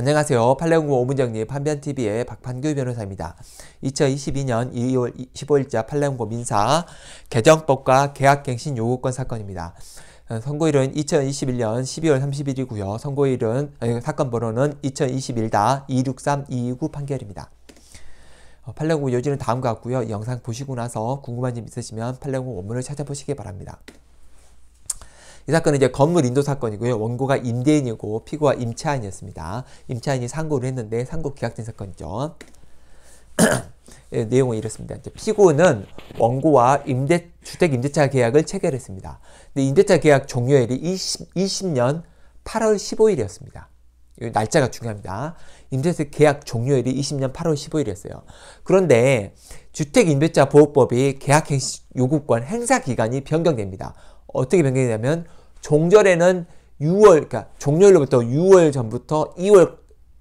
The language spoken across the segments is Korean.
안녕하세요. 팔레옹고 오문정리 판변TV의 박판규 변호사입니다. 2022년 2월 15일자 팔레옹고 민사 개정법과 계약갱신 요구권 사건입니다. 어, 선고일은 2021년 12월 31일이고요. 선고일은 어, 사건 번호는 2021-263-229 판결입니다. 어, 팔레옹고 요지는 다음과 같고요. 영상 보시고 나서 궁금한 점 있으시면 팔레옹고 원문을 찾아보시기 바랍니다. 이 사건은 이제 건물 인도 사건이고요. 원고가 임대인이고 피고가 임차인이었습니다. 임차인이 상고를 했는데 상고 계약된 사건이죠. 예, 내용은 이렇습니다. 피고는 원고와 임대, 주택 임대차 계약을 체결했습니다. 근데 임대차 계약 종료일이 20, 20년 8월 15일이었습니다. 날짜가 중요합니다. 임대차 계약 종료일이 20년 8월 15일이었어요. 그런데 주택임대차 보호법이 계약 요구권 행사 기간이 변경됩니다. 어떻게 변경되냐면 이 종절에는 6월, 그러니까 종료일로부터 6월 전부터 2월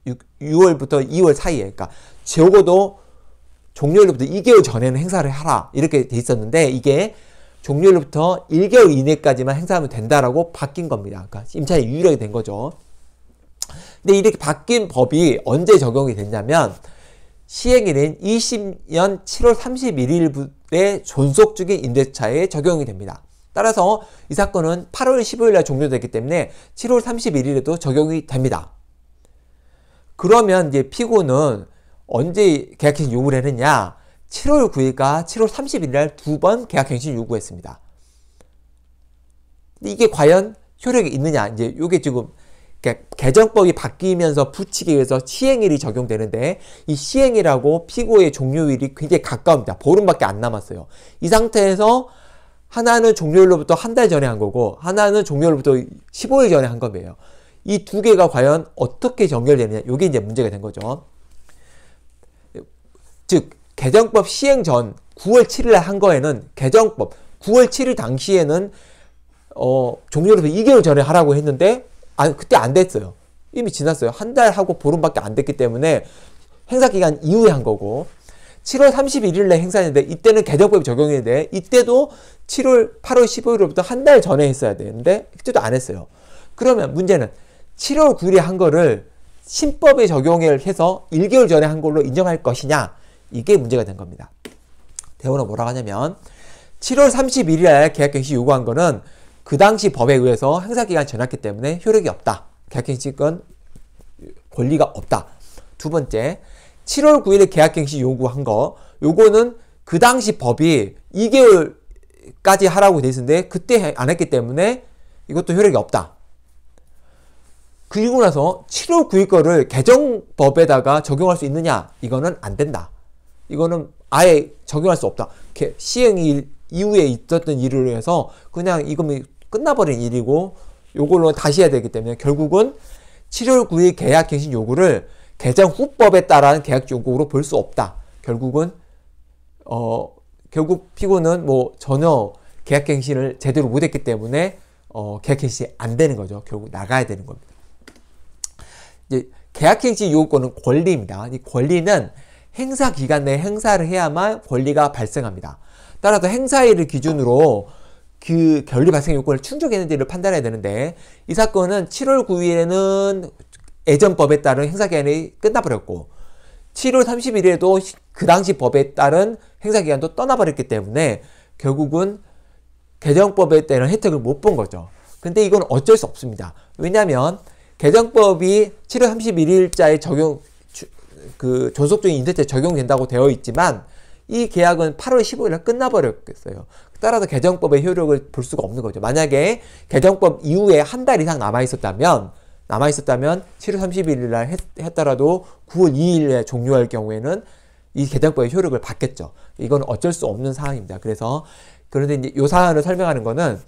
6, 월부터 2월 사이에, 그러니까 적어도 종료일로부터 2개월 전에는 행사를 하라 이렇게 돼 있었는데 이게 종료일로부터 1개월 이내까지만 행사하면 된다라고 바뀐 겁니다. 그러니까 임차인 유일하게 된 거죠. 근데 이렇게 바뀐 법이 언제 적용이 됐냐면 시행일인 20년 7월 31일에 존속 중인 임대차에 적용이 됩니다. 따라서 이 사건은 8월 15일 날 종료됐기 때문에 7월 31일에도 적용이 됩니다. 그러면 이제 피고는 언제 계약갱신 요구를 했느냐? 7월 9일과 7월 30일 날두번 계약갱신 요구했습니다. 이게 과연 효력이 있느냐? 이제 요게 지금 개정법이 바뀌면서 부칙에 의해서 시행일이 적용되는데 이 시행일하고 피고의 종료일이 굉장히 가까웁니다. 보름밖에 안 남았어요. 이 상태에서 하나는 종료일로부터 한 달 전에 한 거고 하나는 종료일로부터 15일 전에 한 겁니다. 이 두 개가 과연 어떻게 연결되느냐 이게 이제 문제가 된 거죠. 즉 개정법 시행 전 9월 7일 한 거에는 개정법 9월 7일 당시에는 어, 종료로부터 2개월 전에 하라고 했는데 아 그때 안 됐어요. 이미 지났어요. 한 달하고 보름밖에 안 됐기 때문에 행사기간 이후에 한 거고 7월 31일 날 행사했는데 이때는 개정법이 적용했는데 이때도 7월 8월 15일부터 한 달 전에 했어야 되는데 그때도 안 했어요. 그러면 문제는 7월 9일에 한 거를 신법에 적용을 해서 1개월 전에 한 걸로 인정할 것이냐 이게 문제가 된 겁니다. 대원은 뭐라고 하냐면 7월 31일 에 계약 갱신 요구한 거는 그 당시 법에 의해서 행사 기간 지났기 때문에 효력이 없다. 계약 갱신권 권리가 없다. 두 번째, 7월 9일에 계약갱신 요구한 거 요거는 그 당시 법이 2개월까지 하라고 돼 있었는데 그때 안 했기 때문에 이것도 효력이 없다. 그리고 나서 7월 9일 거를 개정법에다가 적용할 수 있느냐? 이거는 안 된다. 이거는 아예 적용할 수 없다. 시행일 이후에 있었던 일을 해서 그냥 이거면 끝나버린 일이고 요걸로 다시 해야 되기 때문에 결국은 7월 9일 계약 갱신 요구를 대장후법에 따른 계약 요구로 볼 수 없다. 결국은 어 결국 피고는 뭐 전혀 계약갱신을 제대로 못했기 때문에 어, 계약갱신이 안 되는 거죠. 결국 나가야 되는 겁니다. 이제 계약갱신 요건은 권리입니다. 이 권리는 행사 기간 내 행사를 해야만 권리가 발생합니다. 따라서 행사일을 기준으로 그결리 발생 요건을 충족했는지를 판단해야 되는데 이 사건은 7월 9일에는 예전법에 따른 행사기한이 끝나버렸고 7월 30일에도 그 당시 법에 따른 행사기한도 떠나버렸기 때문에 결국은 개정법에 따른 혜택을 못 본 거죠. 근데 이건 어쩔 수 없습니다. 왜냐하면 개정법이 7월 31일자에 적용 그 존속 적인 인쇄차 적용된다고 되어 있지만 이 계약은 8월 15일에 끝나버렸겠어요. 따라서 개정법의 효력을 볼 수가 없는 거죠. 만약에 개정법 이후에 한 달 이상 남아 있었다면 남아있었다면 7월 31일 날 했, 더라도 9월 2일에 종료할 경우에는 이 개정법의 효력을 받겠죠. 이건 어쩔 수 없는 사항입니다. 그래서 그런데 이제 요 사안을 설명하는 거는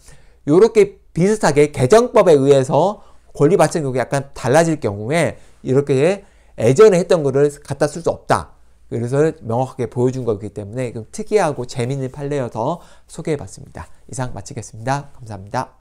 요렇게 비슷하게 개정법에 의해서 권리 받침국이 약간 달라질 경우에 이렇게 예전에 했던 거를 갖다 쓸 수 없다. 그래서 명확하게 보여준 거기 때문에 좀 특이하고 재미있는 판례여서 소개해봤습니다. 이상 마치겠습니다. 감사합니다.